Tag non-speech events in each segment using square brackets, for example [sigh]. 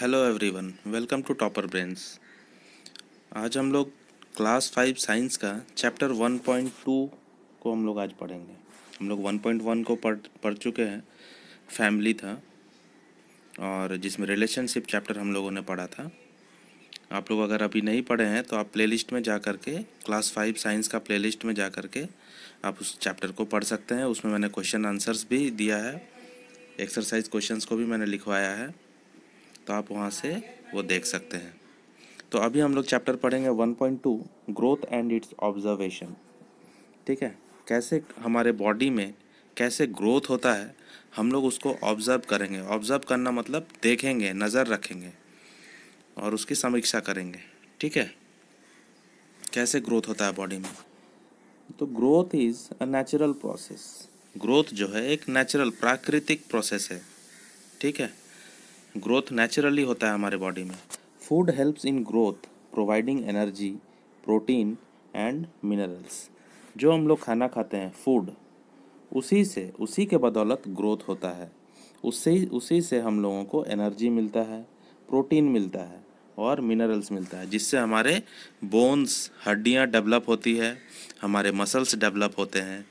Hello everyone welcome to topper brains आज हम लोग क्लास फाइव साइंस का चैप्टर वन पॉइंट टू को हम लोग आज पढ़ेंगे हम लोग वन पॉइंट वन को पढ़ पढ़ चुके हैं फैमिली था और जिसमें रिलेशनशिप चैप्टर हम लोगों ने पढ़ा था आप लोग अगर अभी नहीं पढ़े हैं तो आप प्लेलिस्ट में जा कर के क्लास फाइव साइंस का प्लेलिस्ट में जा कर के आप उस चैप्टर को पढ़ सकते हैं उसमें मैंने क्वेश्चन आंसर्स भी दिया है एक्सरसाइज क्वेश्चंस को भी मैंने लिखवाया है तो आप वहाँ से वो देख सकते हैं तो अभी हम लोग चैप्टर पढ़ेंगे 1.2 ग्रोथ एंड इट्स ऑब्जर्वेशन ठीक है कैसे हमारे बॉडी में कैसे ग्रोथ होता है हम लोग उसको ऑब्ज़र्व करेंगे ऑब्ज़र्व करना मतलब देखेंगे नज़र रखेंगे और उसकी समीक्षा करेंगे ठीक है कैसे ग्रोथ होता है बॉडी में तो growth is a natural process growth जो है एक नेचुरल प्राकृतिक प्रोसेस है ठीक है ग्रोथ नेचुरली होता है हमारे बॉडी में food helps in growth providing energy protein and minerals जो हम लोग खाना खाते हैं फूड उसी से उसी के बदौलत ग्रोथ होता है उससे उसी से हम लोगों को एनर्जी मिलता है प्रोटीन मिलता है और मिनरल्स मिलता है जिससे हमारे बोन्स हड्डियाँ डेवलप होती है हमारे मसल्स डेवलप होते हैं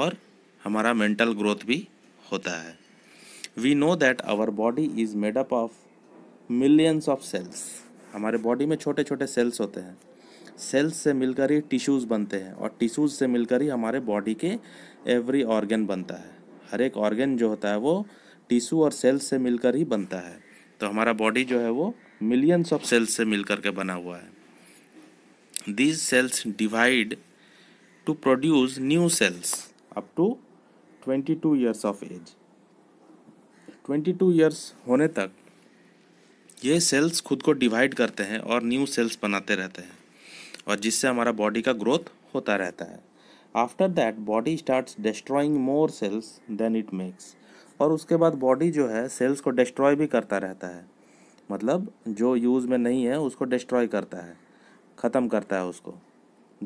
और हमारा मेंटल ग्रोथ भी होता है we know that our body is up of millions of cells हमारे बॉडी में छोटे छोटे सेल्स होते हैं सेल्स से मिलकर ही टिश्यूज़ बनते हैं और टिश्यूज़ से मिलकर ही हमारे बॉडी के एवरी ऑर्गन बनता है हर एक ऑर्गन जो होता है वो टिश्यू और सेल्स से मिलकर ही बनता है तो हमारा बॉडी जो है वो मिलियंस ऑफ सेल्स से मिलकर के बना हुआ है these cells divide to produce new cells up to twenty two years of age twenty two years होने तक ये सेल्स खुद को डिवाइड करते हैं और न्यू सेल्स बनाते रहते हैं और जिससे हमारा बॉडी का ग्रोथ होता रहता है after that body starts destroying more cells than it makes और उसके बाद बॉडी जो है सेल्स को डिस्ट्रॉय भी करता रहता है मतलब जो यूज़ में नहीं है उसको डिस्ट्रॉय करता है ख़त्म करता है उसको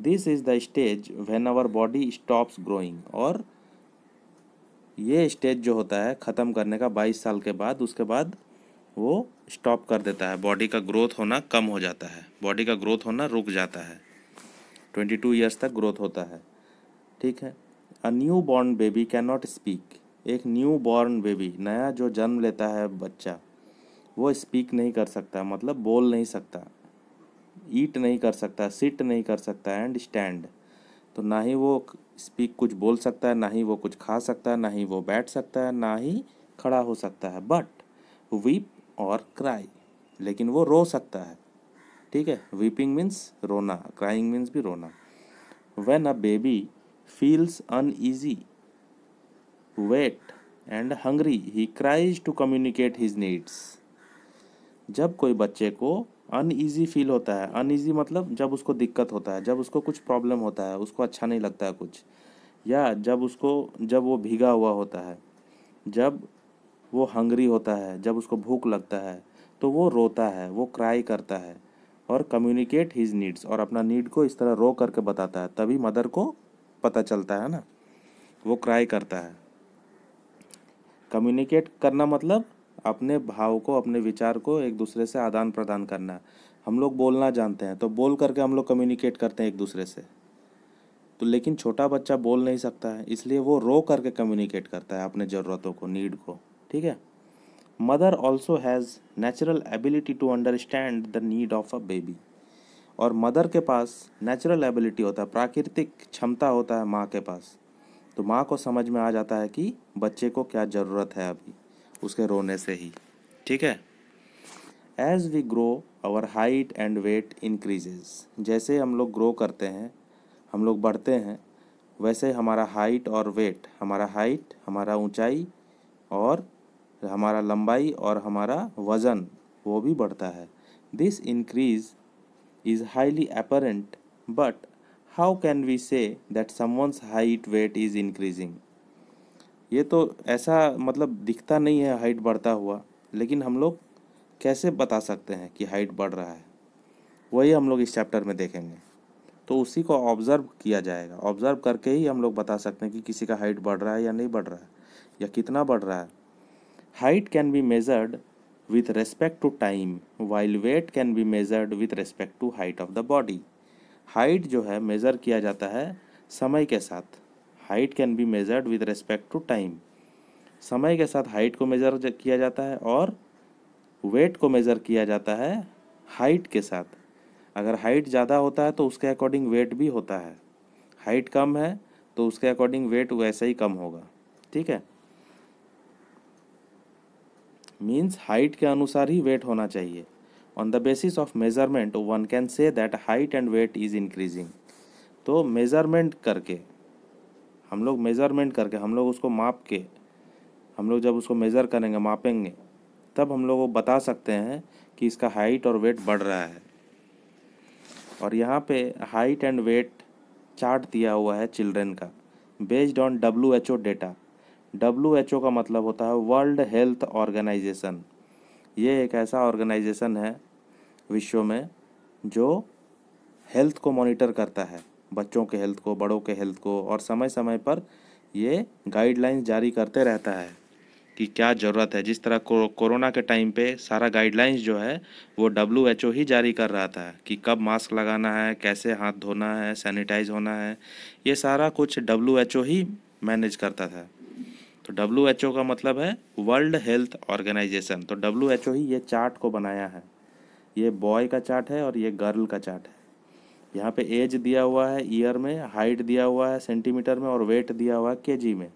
this is the stage when our body stops growing और ये स्टेज जो होता है ख़त्म करने का 22 साल के बाद उसके बाद वो स्टॉप कर देता है बॉडी का ग्रोथ होना कम हो जाता है बॉडी का ग्रोथ होना रुक जाता है 22 टू ईयर्स तक ग्रोथ होता है ठीक है a new born baby can not speak एक न्यू बॉर्न बेबी नया जो जन्म लेता है बच्चा वो स्पीक नहीं कर सकता मतलब बोल नहीं सकता ईट नहीं कर सकता सिट नहीं कर सकता एंड स्टैंड तो ना ही वो स्पीक कुछ बोल सकता है ना ही वो कुछ खा सकता है ना ही वो बैठ सकता है ना ही खड़ा हो सकता है बट वीप और क्राई लेकिन वो रो सकता है ठीक है वीपिंग मीन्स रोना क्राइंग मीन्स भी रोना when a baby feels easy wet and hungry he cries to communicate his needs जब कोई बच्चे को अनईजी फील होता है अनईजी मतलब जब उसको दिक्कत होता है जब उसको कुछ प्रॉब्लम होता है उसको अच्छा नहीं लगता है कुछ या जब उसको जब वो भीगा हुआ होता है जब वो हंगरी होता है जब उसको भूख लगता है तो वो रोता है वो क्राई करता है और कम्युनिकेट हिज नीड्स और अपना नीड को इस तरह रो करके बताता है तभी मदर को पता चलता है ना वो क्राई करता है कम्युनिकेट करना मतलब अपने भाव को अपने विचार को एक दूसरे से आदान प्रदान करना हम लोग बोलना जानते हैं तो बोल करके हम लोग कम्युनिकेट करते हैं एक दूसरे से तो लेकिन छोटा बच्चा बोल नहीं सकता है इसलिए वो रो करके कम्युनिकेट करता है अपने ज़रूरतों को नीड को ठीक है mother also has natural ability to understand the need of a baby और मदर के पास नेचुरल एबिलिटी होता है प्राकृतिक क्षमता होता है माँ के पास तो माँ को समझ में आ जाता है कि बच्चे को क्या ज़रूरत है अभी उसके रोने से ही ठीक है as we grow our height and weight increases जैसे हम लोग ग्रो करते हैं हम लोग बढ़ते हैं वैसे हमारा हाइट और वेट हमारा हाइट हमारा ऊंचाई और हमारा लंबाई और हमारा वज़न वो भी बढ़ता है this increase is highly apparent but how can we say that someone's height weight is increasing ये तो ऐसा मतलब दिखता नहीं है हाइट बढ़ता हुआ लेकिन हम लोग कैसे बता सकते हैं कि हाइट बढ़ रहा है वही हम लोग इस चैप्टर में देखेंगे तो उसी को ऑब्ज़र्व किया जाएगा ऑब्ज़र्व करके ही हम लोग बता सकते हैं कि किसी का हाइट बढ़ रहा है या नहीं बढ़ रहा है या कितना बढ़ रहा है height can be measured with respect to time while weight can be measured with respect to height of the body height जो है मेज़र किया जाता है समय के साथ height can be measured with respect to time समय के साथ हाइट को मेज़र किया जाता है और वेट को मेज़र किया जाता है हाइट के साथ अगर हाइट ज़्यादा होता है तो उसके अकॉर्डिंग वेट भी होता है हाइट कम है तो उसके अकॉर्डिंग वेट वैसे ही कम होगा ठीक है मीन्स हाइट के अनुसार ही वेट होना चाहिए on the basis of measurement one can say that height and weight is increasing तो मेजरमेंट करके हम लोग मेज़रमेंट करके हम लोग उसको माप के हम लोग जब उसको मेज़र करेंगे मापेंगे तब हम लोग बता सकते हैं कि इसका हाइट और वेट बढ़ रहा है और यहाँ पे हाइट एंड वेट चार्ट दिया हुआ है चिल्ड्रेन का based on W H O data W H O का मतलब होता है वर्ल्ड हेल्थ ऑर्गेनाइजेशन ये एक ऐसा ऑर्गेनाइजेशन है विश्व में जो हेल्थ को मॉनिटर करता है बच्चों के हेल्थ को बड़ों के हेल्थ को और समय समय पर ये गाइडलाइंस जारी करते रहता है कि क्या ज़रूरत है जिस तरह को, कोरोना के टाइम पे सारा गाइडलाइंस जो है वो डब्ल्यू एच ओ ही जारी कर रहा था कि कब मास्क लगाना है कैसे हाथ धोना है सैनिटाइज होना है ये सारा कुछ डब्ल्यू एच ओ ही मैनेज करता था तो डब्ल्यू एच ओ का मतलब है वर्ल्ड हेल्थ ऑर्गेनाइजेशन तो डब्ल्यू एच ओ ही ये चार्ट को बनाया है ये बॉय का चार्ट है और ये गर्ल का चार्ट है यहाँ पे एज दिया हुआ है ईयर में हाइट दिया हुआ है सेंटीमीटर में और वेट दिया हुआ है के में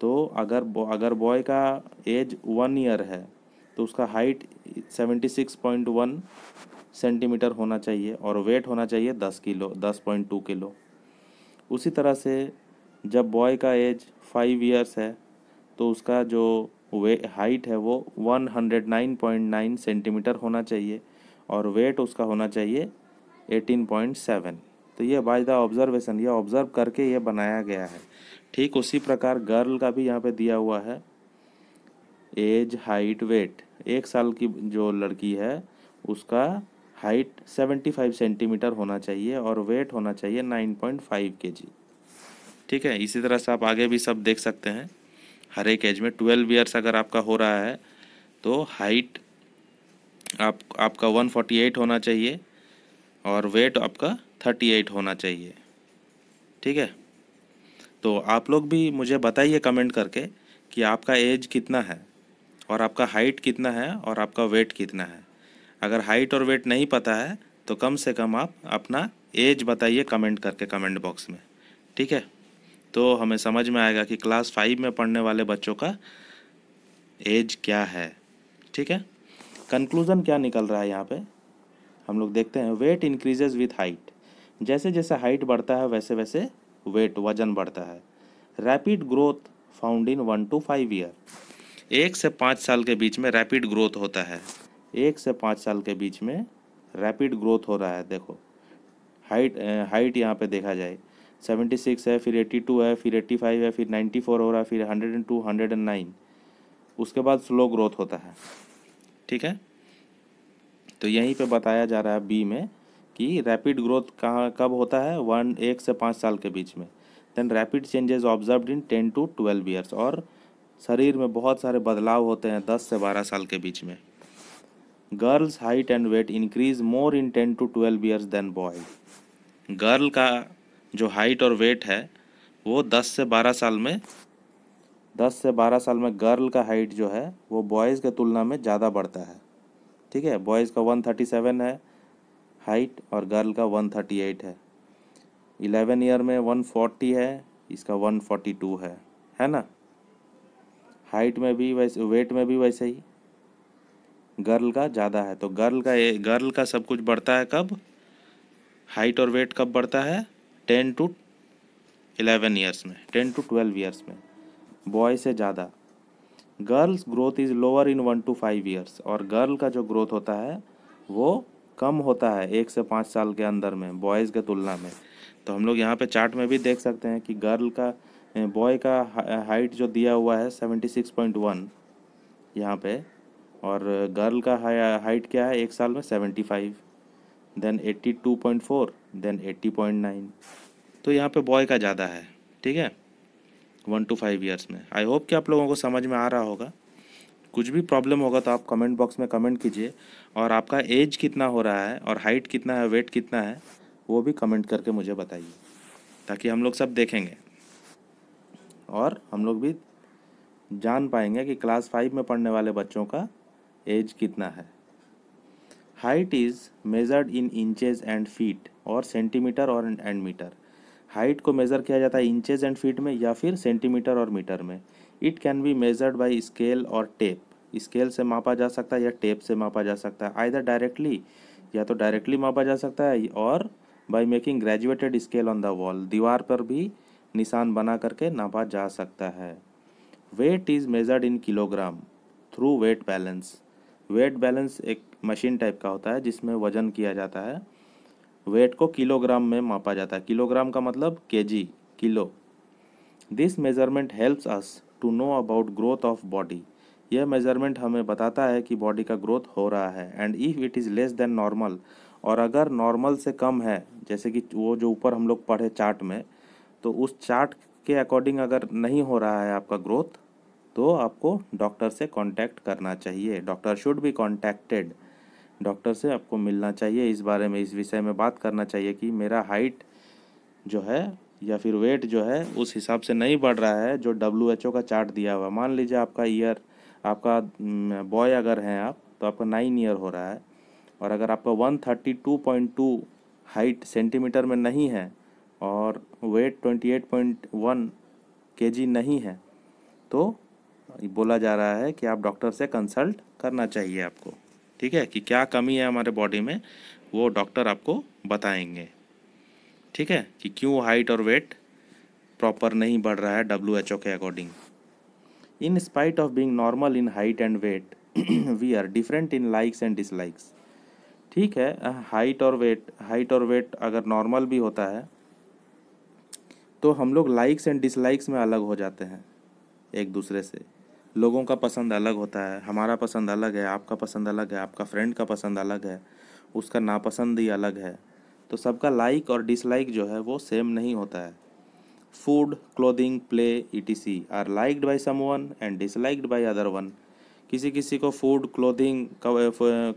तो अगर अगर बॉय का एज वन ईयर है तो उसका height seventy six point one centimetre होना चाहिए और वेट होना चाहिए दस किलो दस पॉइंट टू किलो उसी तरह से जब बॉय का एज फाइव ईयर्स है तो उसका जो वे हाइट है वो one hundred nine point nine centimetre होना चाहिए और वेट उसका होना चाहिए 18.7 तो ये बाय द ऑब्जर्वेशन ये ऑब्जर्व करके ये बनाया गया है ठीक उसी प्रकार गर्ल का भी यहाँ पे दिया हुआ है एज हाइट वेट एक साल की जो लड़की है उसका हाइट 75 सेंटीमीटर होना चाहिए और वेट होना चाहिए 9.5 जी ठीक है इसी तरह से आप आगे भी सब देख सकते हैं हर एक एज में 12 ईयर्स अगर आपका हो रहा है तो हाइट आप आपका 148 होना चाहिए और वेट आपका थर्टी एट होना चाहिए ठीक है तो आप लोग भी मुझे बताइए कमेंट करके कि आपका एज कितना है और आपका हाइट कितना है और आपका वेट कितना है अगर हाइट और वेट नहीं पता है तो कम से कम आप अपना एज बताइए कमेंट करके कमेंट बॉक्स में ठीक है तो हमें समझ में आएगा कि क्लास फाइव में पढ़ने वाले बच्चों का एज क्या है ठीक है कंक्लूज़न क्या निकल रहा है यहाँ पे हम लोग देखते हैं वेट इंक्रीजेज विथ हाइट जैसे जैसे हाइट बढ़ता है वैसे वैसे वेट वजन बढ़ता है rapid growth found in one to five year एक से पाँच साल के बीच में रैपिड ग्रोथ होता है एक से पाँच साल के बीच में रैपिड ग्रोथ हो रहा है देखो हाइट हाइट यहाँ पे देखा जाए सेवेंटी सिक्स है फिर एट्टी टू है फिर एट्टी फाइव है फिर नाइन्टी फोर हो रहा है फिर hundred and two hundred and nine उसके बाद स्लो ग्रोथ होता है ठीक है तो यहीं पे बताया जा रहा है बी में कि रैपिड ग्रोथ कहाँ कब होता है वन एक से पाँच साल के बीच में then rapid changes observe in ten to twelve years और शरीर में बहुत सारे बदलाव होते हैं दस से बारह साल के बीच में girls height and weight increase more in ten to twelve years than boy girl का जो हाइट और वेट है वो दस से बारह साल में दस से बारह साल में गर्ल का हाइट जो है वो बॉयज़ के तुलना में ज़्यादा बढ़ता है ठीक है बॉयज़ का 137 है हाइट और गर्ल का 138 है 11 ईयर में 140 है इसका 142 है है ना हाइट में भी वैसे वेट में भी वैसे ही गर्ल का ज़्यादा है तो गर्ल का गर्ल का सब कुछ बढ़ता है कब हाइट और वेट कब बढ़ता है टेन टू इलेवन ईयर्स में टेन टू ट्वेल्व ईयर्स में बॉय से ज़्यादा girls growth is lower in one to five years और गर्ल का जो ग्रोथ होता है वो कम होता है एक से पाँच साल के अंदर में बॉयज़ के तुलना में तो हम लोग यहाँ पे चार्ट में भी देख सकते हैं कि गर्ल का बॉय का हाइट जो दिया हुआ है सेवेंटी सिक्स पॉइंट वन यहाँ पे और गर्ल का हाइट क्या है एक साल में seventy five then eighty two point four then eighty point nine तो यहाँ पे बॉय का ज़्यादा है ठीक है वन टू फाइव ईयर्स में आई होप कि आप लोगों को समझ में आ रहा होगा कुछ भी प्रॉब्लम होगा तो आप कमेंट बॉक्स में कमेंट कीजिए और आपका एज कितना हो रहा है और हाइट कितना है वेट कितना है वो भी कमेंट करके मुझे बताइए ताकि हम लोग सब देखेंगे और हम लोग भी जान पाएंगे कि क्लास फाइव में पढ़ने वाले बच्चों का एज कितना है height is measured in inches and feet और सेंटीमीटर और एंड मीटर हाइट को मेज़र किया जाता है इंचेज एंड फीट में या फिर सेंटीमीटर और मीटर में it can be measured by scale और टेप स्केल से मापा जा सकता है या टेप से मापा जा सकता है आइधर डायरेक्टली या तो डायरेक्टली मापा जा सकता है और by making graduated scale on the wall दीवार पर भी निशान बना करके नापा जा सकता है weight is measured in kilogram through weight balance weight balance एक मशीन टाइप का होता है जिसमें वजन किया जाता है वेट को किलोग्राम में मापा जाता है किलोग्राम का मतलब जी kilo this measurement helps us to know about growth of body यह मेजरमेंट हमें बताता है कि बॉडी का ग्रोथ हो रहा है and if it is less than normal और अगर नॉर्मल से कम है जैसे कि वो जो ऊपर हम लोग पढ़े चार्ट में तो उस चार्ट के अकॉर्डिंग अगर नहीं हो रहा है आपका ग्रोथ तो आपको डॉक्टर से कांटेक्ट करना चाहिए doctor should be contacted doctor से आपको मिलना चाहिए इस बारे में इस विषय में बात करना चाहिए कि मेरा हाइट जो है या फिर वेट जो है उस हिसाब से नहीं बढ़ रहा है जो डब्ल्यू एच ओ का चार्ट दिया हुआ मान लीजिए आपका ईयर आपका बॉय अगर हैं आप तो आपका नाइन ईयर हो रहा है और अगर आपका one thirty two point two height centimetre में नहीं है और weight twenty eight point one K G नहीं है तो बोला जा रहा है कि आप डॉक्टर से कंसल्ट करना चाहिए आपको ठीक है कि क्या कमी है हमारे बॉडी में वो डॉक्टर आपको बताएंगे ठीक है कि क्यों हाइट और वेट प्रॉपर नहीं बढ़ रहा है डब्ल्यू एच ओ के according in spite of being normal in height and weight we are different in likes and dislikes ठीक है हाइट और वेट हाइट और वेट अगर नॉर्मल भी होता है तो हम लोग लाइक्स एंड डिसलाइक्स में अलग हो जाते हैं एक दूसरे से लोगों का पसंद अलग होता है हमारा पसंद अलग है आपका पसंद अलग है आपका फ्रेंड का पसंद अलग है उसका नापसंद ही अलग है तो सबका लाइक और डिसलाइक जो है वो सेम नहीं होता है food clothing play are liked by one and disliked by other one किसी किसी को फूड क्लोदिंग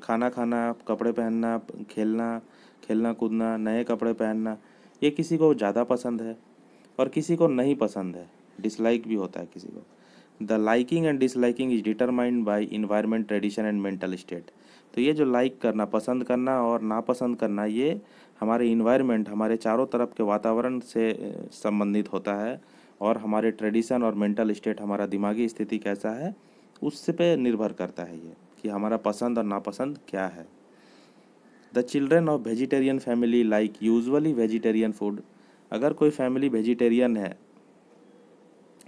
खाना खाना कपड़े पहनना खेलना खेलना कूदना नए कपड़े पहनना ये किसी को ज़्यादा पसंद है और किसी को नहीं पसंद है डिसलाइक भी होता है किसी को the liking and disliking is determined by environment tradition and mental state तो ये जो लाइक करना पसंद करना और नापसंद करना ये हमारे इन्वायरमेंट हमारे चारों तरफ के वातावरण से संबंधित होता है और हमारे ट्रेडिशन और मेंटल स्टेट हमारा दिमागी स्थिति कैसा है उससे पे निर्भर करता है ये कि हमारा पसंद और नापसंद क्या है the children of vegetarian family like usually vegetarian food अगर कोई फैमिली वेजिटेरियन है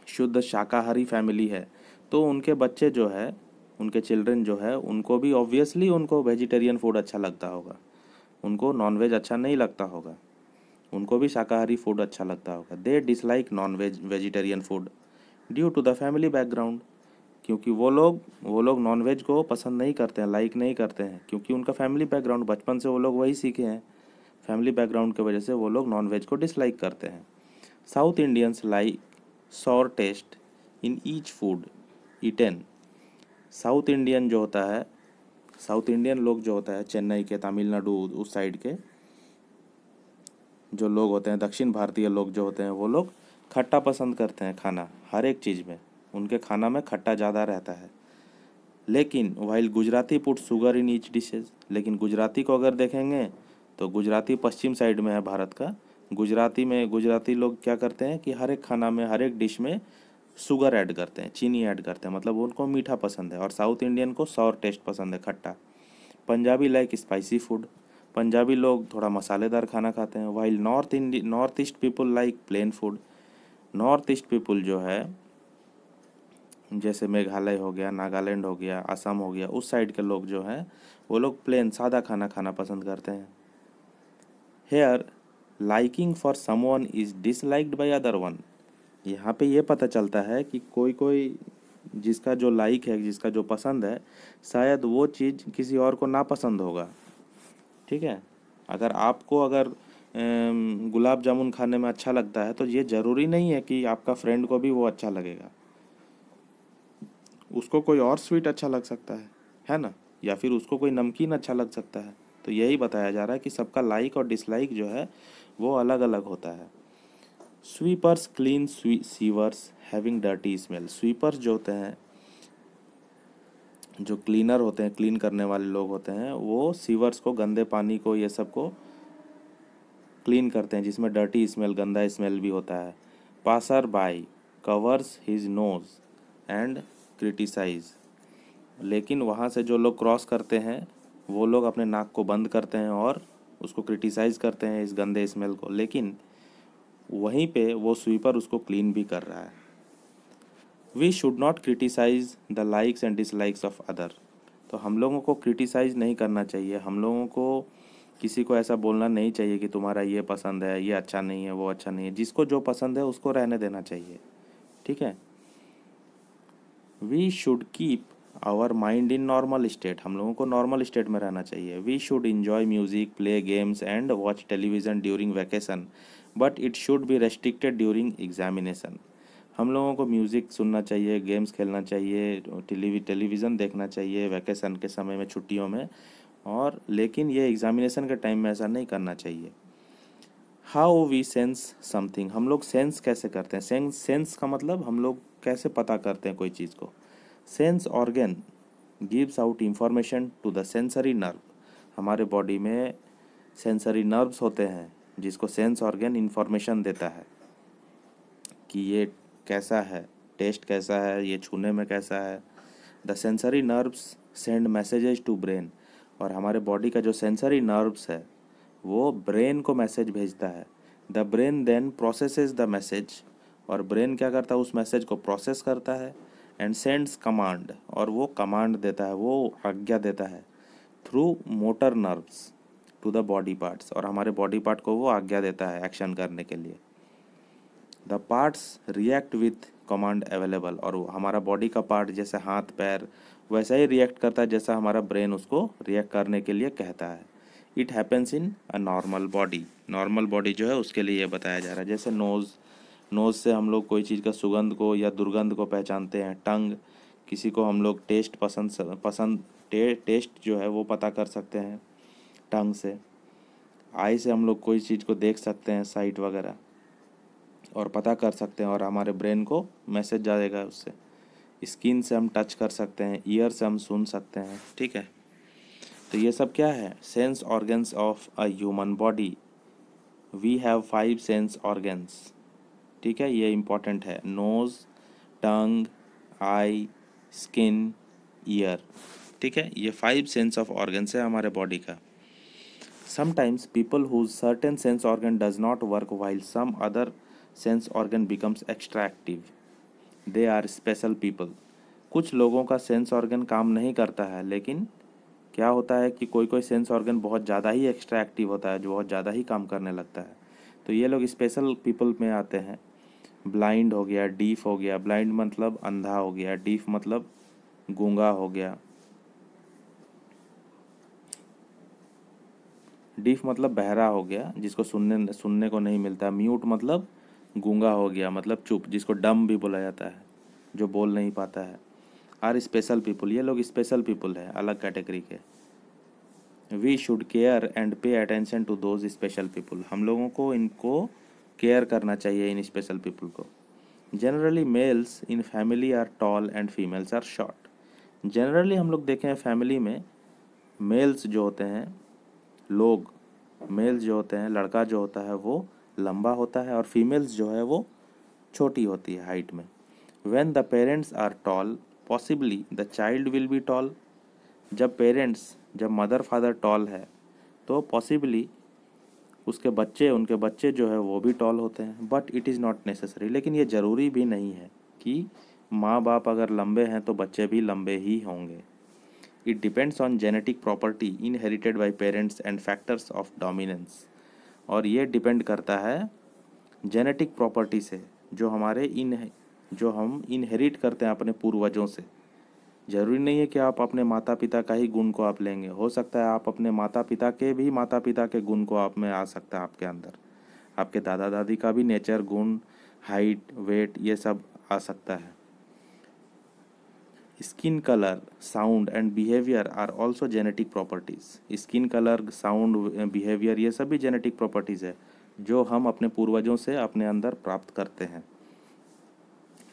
शुद्ध शाकाहारी फैमिली है तो उनके बच्चे जो है उनके चिल्ड्रन जो है उनको भी ऑब्वियसली उनको वेजिटेरियन फूड अच्छा लगता होगा उनको नॉनवेज अच्छा नहीं लगता होगा उनको भी शाकाहारी फूड अच्छा लगता होगा they dislike non veg vegetarian food due to the family background क्योंकि वो लोग वो लोग नॉनवेज को पसंद नहीं करते हैं लाइक नहीं करते हैं क्योंकि उनका फैमिली बैकग्राउंड बचपन से वो लोग वही सीखे हैं फैमिली बैकग्राउंड की वजह से वो लोग नॉनवेज को डिसलाइक करते हैं South Indians like sour taste in each food eaten South Indian जो होता है साउथ इंडियन लोग जो होता है चेन्नई के तमिलनाडु उस साइड के जो लोग होते हैं दक्षिण भारतीय लोग जो होते हैं वो लोग खट्टा पसंद करते हैं खाना हर एक चीज़ में उनके खाना में खट्टा ज़्यादा रहता है लेकिन while Gujarati put sugar in each dishes लेकिन गुजराती को अगर देखेंगे तो गुजराती पश्चिम साइड में है भारत का गुजराती में गुजराती लोग क्या करते हैं कि हर एक खाना में हर एक डिश में शुगर ऐड करते हैं चीनी ऐड करते हैं मतलब उनको मीठा पसंद है और साउथ इंडियन को सौर टेस्ट पसंद है खट्टा Punjabi like spicy food Punjabi लोग थोड़ा मसालेदार खाना खाते हैं while North India North East people like plain food North East people जो है जैसे मेघालय हो गया नागालैंड हो गया असम हो गया उस साइड के लोग जो हैं वो लोग प्लेन सादा खाना खाना पसंद करते हैं here liking for someone is disliked by other one यहाँ पे ये पता चलता है कि कोई कोई जिसका जो लाइक है जिसका जो पसंद है शायद वो चीज़ किसी और को ना पसंद होगा ठीक है अगर आपको अगर गुलाब जामुन खाने में अच्छा लगता है तो ये ज़रूरी नहीं है कि आपका फ्रेंड को भी वो अच्छा लगेगा उसको कोई और स्वीट अच्छा लग सकता है है ना या फिर उसको कोई नमकीन अच्छा लग सकता है तो यही बताया जा रहा है कि सबका लाइक और डिसलाइक जो है वो अलग अलग होता है sweepers clean sewers having dirty smell sweepers जो होते हैं जो क्लीनर होते हैं क्लीन करने वाले लोग होते हैं वो सीवर्स को गंदे पानी को ये सब को क्लीन करते हैं जिसमें डर्टी स्मेल गंदा स्मेल भी होता है passer by covers his nose and criticise लेकिन वहाँ से जो लोग क्रॉस करते हैं वो लोग अपने नाक को बंद करते हैं और उसको क्रिटिसाइज़ करते हैं इस गंदे स्मेल को लेकिन वहीं पे वो स्वीपर उसको क्लीन भी कर रहा है we should not criticise the likes and dislikes of other तो हम लोगों को क्रिटिसाइज़ नहीं करना चाहिए हम लोगों को किसी को ऐसा बोलना नहीं चाहिए कि तुम्हारा ये पसंद है ये अच्छा नहीं है वो अच्छा नहीं है जिसको जो पसंद है उसको रहने देना चाहिए ठीक है we should keep our mind in normal state हम लोगों को नॉर्मल स्टेट में रहना चाहिए we should enjoy music play games and watch television during vacation but it should be restricted during examination हम लोगों को म्यूज़िक सुनना चाहिए गेम्स खेलना चाहिए टेलीविज़न देखना चाहिए वैकेशन के समय में छुट्टियों में और लेकिन ये एग्ज़ामिनेशन के टाइम में ऐसा नहीं करना चाहिए हाउ वी सेंस समथिंग हम लोग सेंस कैसे करते हैं सेंस सेंस का मतलब हम लोग कैसे पता करते हैं कोई चीज़ को sense organ gives out information to the sensory nerve हमारे बॉडी में सेंसरी नर्व्स होते हैं जिसको सेंस ऑर्गेन इंफॉर्मेशन देता है कि ये कैसा है टेस्ट कैसा है ये छूने में कैसा है the sensory nerves send messages to brain और हमारे बॉडी का जो सेंसरी नर्व्स है वो ब्रेन को मैसेज भेजता है the brain then processes the message और ब्रेन क्या करता है उस मैसेज को प्रोसेस करता है एंड सेंड्स कमांड और वो कमांड देता है वो आज्ञा देता है through motor nerves to the body parts और हमारे बॉडी पार्ट को वो आज्ञा देता है एक्शन करने के लिए the parts react with command available और हमारा बॉडी का पार्ट जैसे हाथ पैर वैसा ही रिएक्ट करता है जैसा हमारा ब्रेन उसको रिएक्ट करने के लिए कहता है it happens in a normal body normal body जो है उसके लिए ये बताया जा रहा है जैसे नोज़ नोज़ से हम लोग कोई चीज़ का सुगंध को या दुर्गंध को पहचानते हैं टंग किसी को हम लोग टेस्ट पसंद पसंद टे, टेस्ट जो है वो पता कर सकते हैं टंग से आई से हम लोग कोई चीज़ को देख सकते हैं साइट वगैरह और पता कर सकते हैं और हमारे ब्रेन को मैसेज जाएगा उससे स्किन से हम टच कर सकते हैं ईयर से हम सुन सकते हैं ठीक है तो ये सब क्या है sense organs of a human body we have five sense organs ठीक है ये इम्पॉर्टेंट है nose tongue eye skin ear ठीक है ये फाइव सेंस ऑफ ऑर्गन्स है हमारे बॉडी का sometimes people whose sense organ does not work while some other sense organ becomes becomes extractive they are special people कुछ लोगों का सेंस ऑर्गन काम नहीं करता है लेकिन क्या होता है कि कोई कोई सेंस ऑर्गन बहुत ज़्यादा ही एक्स्ट्रा एक्टिव होता है जो बहुत ज़्यादा ही काम करने लगता है तो ये लोग स्पेशल पीपल में आते हैं ब्लाइंड हो गया डीफ हो गया ब्लाइंड मतलब अंधा हो गया डीफ मतलब गूंगा हो गया डीफ मतलब बहरा हो गया जिसको सुनने सुनने को नहीं मिलता म्यूट मतलब गूंगा हो गया मतलब चुप जिसको डम भी बोला जाता है जो बोल नहीं पाता है आर स्पेशल पीपल ये लोग स्पेशल पीपल है अलग कैटेगरी के we should care and pay attention to those special people हम लोगों को इनको केयर करना चाहिए इन स्पेशल पीपल को generally males in family are tall and females are short generally हम लोग देखें फैमिली में मेल्स जो होते हैं लोग मेल्स जो होते हैं लड़का जो होता है वो लंबा होता है और फीमेल्स जो है वो छोटी होती है हाइट में when the parents are tall possibly the child will be tall जब पेरेंट्स जब मदर फादर टॉल है तो पॉसिबली उसके बच्चे उनके बच्चे जो है वो भी टॉल होते हैं but it is not necessary लेकिन ये ज़रूरी भी नहीं है कि माँ बाप अगर लंबे हैं तो बच्चे भी लंबे ही होंगे it depends on genetic property inherited by parents and factors of dominance और ये डिपेंड करता है जेनेटिक प्रॉपर्टी से जो हमारे इन जो हम इनहेरिट करते हैं अपने पूर्वजों से जरूरी नहीं है कि आप अपने माता पिता का ही गुण को आप लेंगे हो सकता है आप अपने माता पिता के भी माता पिता के गुण को आप में आ सकता है आपके अंदर आपके दादा दादी का भी नेचर गुण हाइट वेट ये सब आ सकता है skin colour sound and behaviour are also genetic properties skin colour sound behaviour ये सब भी जेनेटिक प्रॉपर्टीज़ है जो हम अपने पूर्वजों से अपने अंदर प्राप्त करते हैं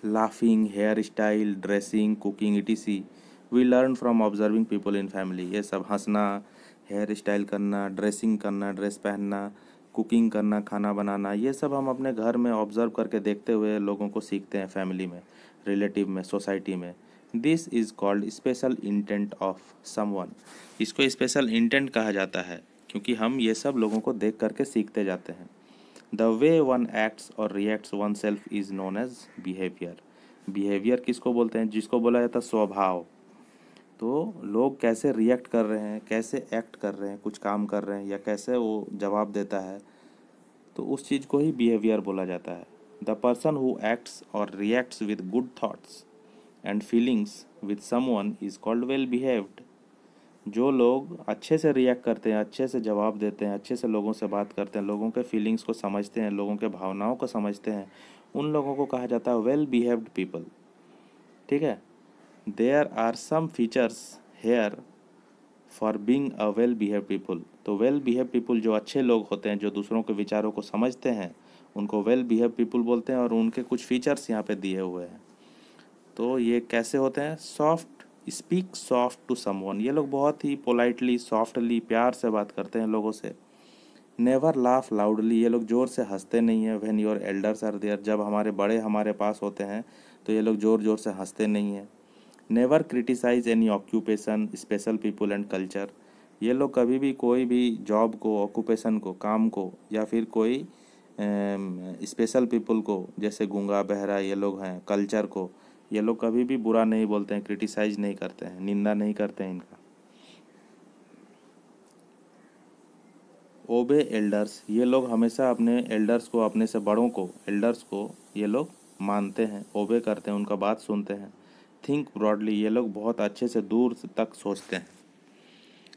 laughing, hairstyle, dressing, cooking, etc. We learn from observing people in family. ये सब हंसना हेयर स्टाइल करना ड्रेसिंग करना ड्रेस पहनना कुकिंग करना खाना बनाना ये सब हम अपने घर में ऑब्जर्व करके देखते हुए लोगों को सीखते हैं फैमिली में रिलेटिव में सोसाइटी में this is called special intent of someone इसको स्पेशल इंटेंट कहा जाता है क्योंकि हम ये सब लोगों को देख करके सीखते जाते हैं द वे वन एक्ट्स और reacts oneself is known as behaviour behaviour किसको बोलते हैं जिसको बोला जाता है स्वभाव तो लोग कैसे रिएक्ट कर रहे हैं कैसे एक्ट कर रहे हैं कुछ काम कर रहे हैं या कैसे वो जवाब देता है तो उस चीज़ को ही बिहेवियर बोला जाता है द पर्सन हु एक्ट्स और reacts with good thoughts and feelings with someone is called well behaved जो लोग अच्छे से रिएक्ट करते हैं अच्छे से जवाब देते हैं अच्छे से लोगों से बात करते हैं लोगों के फीलिंग्स को समझते हैं लोगों के भावनाओं को समझते हैं उन लोगों को कहा जाता है वेल बिहेव्ड पीपल ठीक है there are some features here for being a well behave people तो वेल बिहेव पीपल जो अच्छे लोग होते हैं जो दूसरों के विचारों को समझते हैं उनको वेल बिहेव पीपल बोलते हैं और उनके कुछ फीचर्स यहाँ पे दिए हुए हैं तो ये कैसे होते हैं soft speak soft to someone ये लोग बहुत ही पोलाइटली सॉफ्टली प्यार से बात करते हैं लोगों से नेवर लाफ लाउडली ये लोग ज़ोर से हंसते नहीं हैं when your elders are there जब हमारे बड़े हमारे पास होते हैं तो ये लोग ज़ोर ज़ोर से हंसते नहीं हैं never criticise any occupation special people and culture ये लोग कभी भी कोई भी जॉब को ऑक्यूपेशन को काम को या फिर कोई स्पेशल पीपल को जैसे गंगा बहरा ये लोग हैं कल्चर को ये लोग कभी भी बुरा नहीं बोलते हैं क्रिटिसाइज नहीं करते हैं निंदा नहीं करते हैं इनका ओबे एल्डर्स ये लोग हमेशा अपने एल्डर्स को अपने से बड़ों को एल्डर्स को ये लोग मानते हैं ओबे करते हैं उनका बात सुनते हैं थिंक ब्रॉडली ये लोग बहुत अच्छे से दूर तक सोचते हैं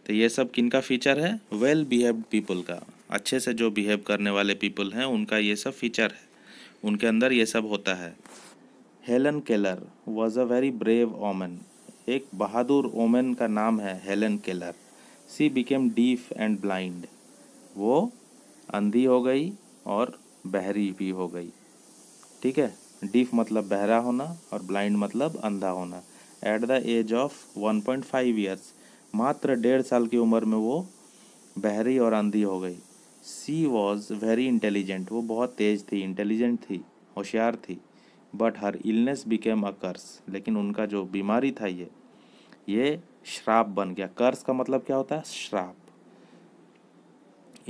तो ये सब किन का फीचर है वेल बिहेव्ड पीपल का अच्छे से जो बिहेव करने वाले पीपल हैं उनका ये सब फीचर है उनके अंदर ये सब होता है Helen Keller was a very brave woman एक बहादुर ओमन का नाम है Helen Keller she became deaf and blind वो अंधी हो गई और बहरी भी हो गई ठीक है डीफ मतलब बहरा होना और ब्लाइंड मतलब अंधा होना at the age of one point five years मात्र डेढ़ साल की उम्र में वो बहरी और अंधी हो गई सी वॉज वेरी इंटेलिजेंट वो बहुत तेज थी इंटेलिजेंट थी होशियार थी but her illness became a curse लेकिन उनका जो बीमारी था ये ये श्राप बन गया कर्स का मतलब क्या होता है श्राप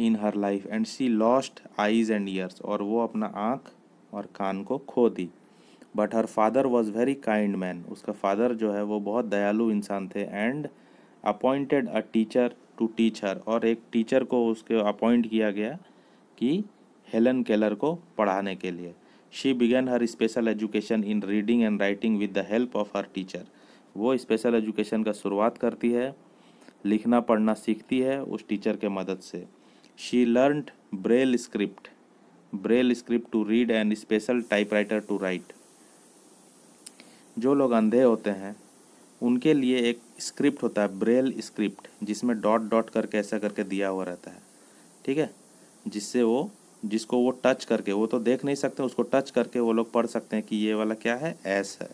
in her life and she lost eyes and ears और वो अपना आँख और कान को खो दी but her father was very kind man उसका फादर जो है वो बहुत दयालु इंसान थे and appointed a teacher to teach her और एक टीचर को उसके अपॉइंट किया गया कि हेलन केलर को पढ़ाने के लिए she began her special education in reading and writing with the help of her teacher वो स्पेशल एजुकेशन का शुरुआत करती है लिखना पढ़ना सीखती है उस टीचर के मदद से she learned Braille script Braille script to read and special typewriter to write जो लोग अंधे होते हैं उनके लिए एक स्क्रिप्ट होता है ब्रेल स्क्रिप्ट जिसमें डॉट डॉट करके ऐसा करके दिया हुआ रहता है ठीक है जिससे वो जिसको वो टच करके वो तो देख नहीं सकते उसको टच करके वो लोग पढ़ सकते हैं कि ये वाला क्या है एस है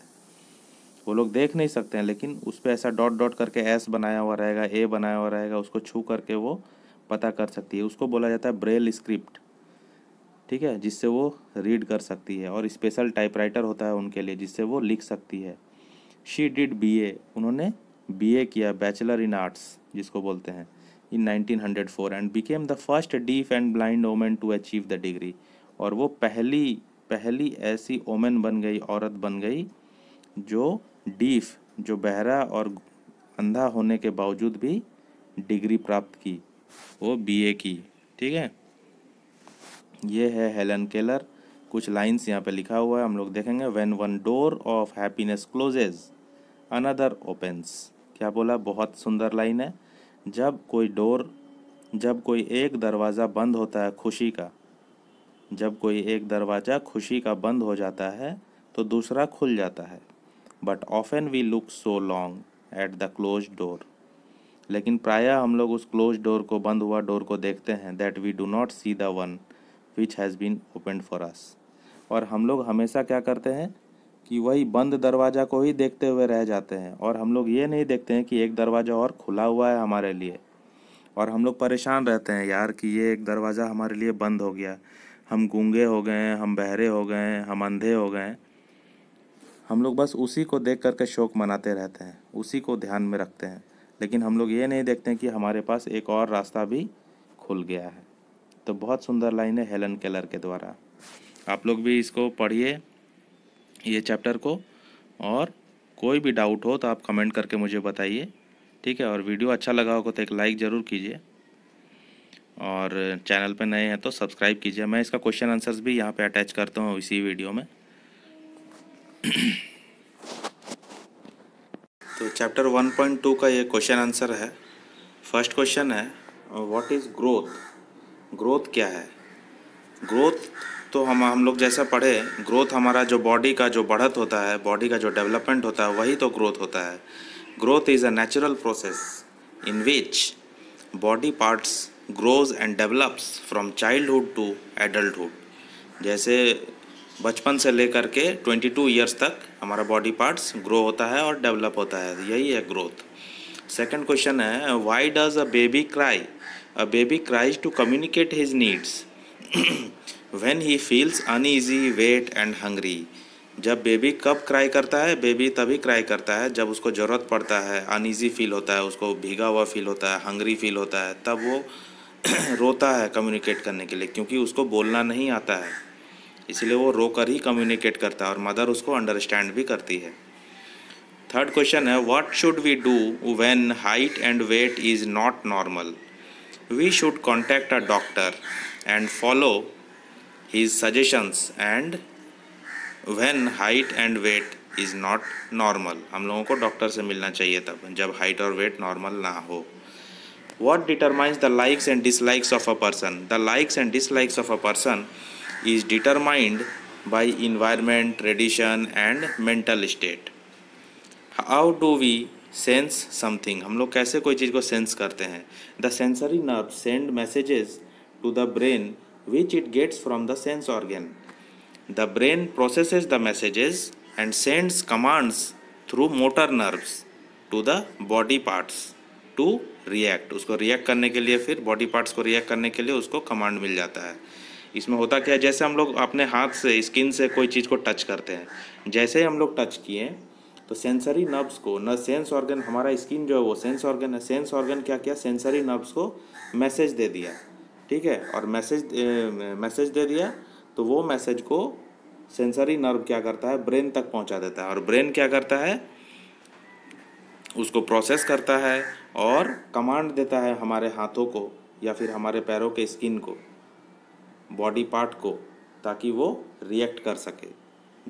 वो लोग देख नहीं सकते हैं लेकिन उस पर ऐसा डॉट डॉट करके एस बनाया हुआ रहेगा ए बनाया हुआ रहेगा उसको छू करके वो पता कर सकती है उसको बोला जाता है ब्रेल स्क्रिप्ट ठीक है जिससे वो रीड कर सकती है और स्पेशल टाइपराइटर होता है उनके लिए जिससे वो लिख सकती है शी डिड बी उन्होंने बी किया बैचलर इन आर्ट्स जिसको बोलते हैं in 1904 and became the first deaf and blind woman to achieve the degree और वो पहली पहली ऐसी ओमेन बन गई औरत बन गई जो डीफ जो बहरा और अंधा होने के बावजूद भी डिग्री प्राप्त की वो बीए की ठीक है ये है हेलन केलर कुछ लाइंस यहाँ पे लिखा हुआ है हम लोग देखेंगे when one door of happiness closes another opens क्या बोला बहुत सुंदर लाइन है जब कोई डोर जब कोई एक दरवाज़ा बंद होता है खुशी का जब कोई एक दरवाज़ा खुशी का बंद हो जाता है तो दूसरा खुल जाता है but often we look so long at the close door लेकिन प्रायः हम लोग उस क्लोज डोर को बंद हुआ डोर को देखते हैं that we do not see the one which has been open for us और हम लोग हमेशा क्या करते हैं कि वही बंद दरवाज़ा को ही देखते हुए रह जाते हैं और हम लोग ये नहीं देखते हैं कि एक दरवाज़ा और खुला हुआ है हमारे लिए और हम लोग परेशान रहते हैं यार कि ये एक दरवाज़ा हमारे लिए बंद हो गया हम गूंगे हो गए हैं हम बहरे हो गए हैं हम अंधे हो गए हैं हम लोग बस उसी को देख करके शौक मनाते रहते हैं उसी को ध्यान में रखते हैं लेकिन हम लोग ये नहीं देखते हैं कि हमारे पास एक और रास्ता भी खुल गया है तो बहुत सुंदर लाइन है हेलन केलर के द्वारा आप लोग भी इसको पढ़िए ये चैप्टर को और कोई भी डाउट हो तो आप कमेंट करके मुझे बताइए ठीक है और वीडियो अच्छा लगा होगा तो एक लाइक ज़रूर कीजिए और चैनल पर नए हैं तो सब्सक्राइब कीजिए मैं इसका क्वेश्चन आंसर्स भी यहाँ पे अटैच करता हूँ इसी वीडियो में [clears throat] तो चैप्टर 1.2 का ये क्वेश्चन आंसर है फर्स्ट क्वेश्चन है व्हाट इज़ ग्रोथ ग्रोथ क्या है ग्रोथ तो हम हम लोग जैसा पढ़े ग्रोथ हमारा जो बॉडी का जो बढ़त होता है बॉडी का जो डेवलपमेंट होता है वही तो ग्रोथ होता है growth is a natural process in which body parts grows and develops from childhood to adulthood जैसे बचपन से लेकर के 22 ईयर्स तक हमारा बॉडी पार्ट्स ग्रो होता है और डेवलप होता है यही है ग्रोथ सेकेंड क्वेश्चन है why does a baby cry a baby cries to communicate his needs when he feels uneasy wet and hungry जब बेबी कब क्राई करता है बेबी तभी क्राई करता है जब उसको ज़रूरत पड़ता है अनइजी फील होता है उसको भीगा हुआ फील होता है हंग्री फील होता है तब वो [clears throat] रोता है कम्युनिकेट करने के लिए क्योंकि उसको बोलना नहीं आता है इसलिए वो रो कर ही कम्युनिकेट करता है और मदर उसको अंडरस्टैंड भी करती है थर्ड क्वेश्चन है what should we do when height and weight is not normal we should contact a doctor and follow his suggestions and when height and weight is not normal हम लोगों को doctor से मिलना चाहिए तब जब height और weight normal ना हो what determines the likes and dislikes of a person the likes and dislikes of a person is determined by environment tradition and mental state how do we sense something हम लोग कैसे कोई चीज़ को sense करते हैं the sensory nerve send messages to the brain which it gets from the sense organ. The brain processes the messages and sends commands through motor nerves to the body parts to react usko react karne ke liye fir body parts ko react karne ke liye usko command mil jata hai इसमें होता क्या है जैसे हम लोग अपने हाथ से स्किन से कोई चीज़ को टच करते हैं जैसे ही हम लोग टच किए तो सेंसरी नर्व्स को न सेंस ऑर्गन हमारा स्किन जो है वो सेंस ऑर्गन है सेंस ऑर्गन क्या किया सेंसरी नर्व्स को मैसेज दे दिया ठीक है और मैसेज मैसेज दे दिया तो वो मैसेज को सेंसरी नर्व क्या करता है ब्रेन तक पहुंचा देता है और ब्रेन क्या करता है उसको प्रोसेस करता है और कमांड देता है हमारे हाथों को या फिर हमारे पैरों के स्किन को बॉडी पार्ट को ताकि वो रिएक्ट कर सके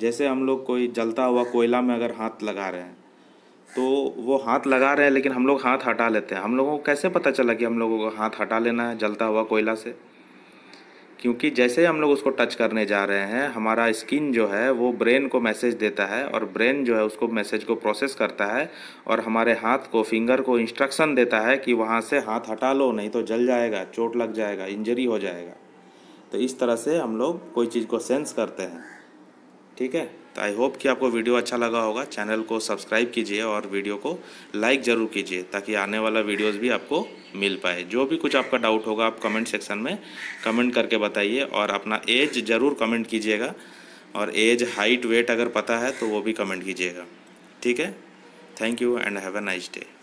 जैसे हम लोग कोई जलता हुआ कोयला में अगर हाथ लगा रहे हैं तो वो हाथ लगा रहे हैं लेकिन हम लोग हाथ हटा लेते हैं हम लोगों को कैसे पता चला कि हम लोगों को हाथ हटा लेना है जलता हुआ कोयला से क्योंकि जैसे हम लोग उसको टच करने जा रहे हैं हमारा स्किन जो है वो ब्रेन को मैसेज देता है और ब्रेन जो है उसको मैसेज को प्रोसेस करता है और हमारे हाथ को फिंगर को इंस्ट्रक्शन देता है कि वहाँ से हाथ हटा लो नहीं तो जल जाएगा चोट लग जाएगा इंजरी हो जाएगा तो इस तरह से हम लोग कोई चीज़ को सेंस करते हैं ठीक है तो आई होप कि आपको वीडियो अच्छा लगा होगा चैनल को सब्सक्राइब कीजिए और वीडियो को लाइक ज़रूर कीजिए ताकि आने वाला वीडियोस भी आपको मिल पाए जो भी कुछ आपका डाउट होगा आप कमेंट सेक्शन में कमेंट करके बताइए और अपना एज ज़रूर कमेंट कीजिएगा और एज हाइट वेट अगर पता है तो वो भी कमेंट कीजिएगा ठीक है thank you and have a nice day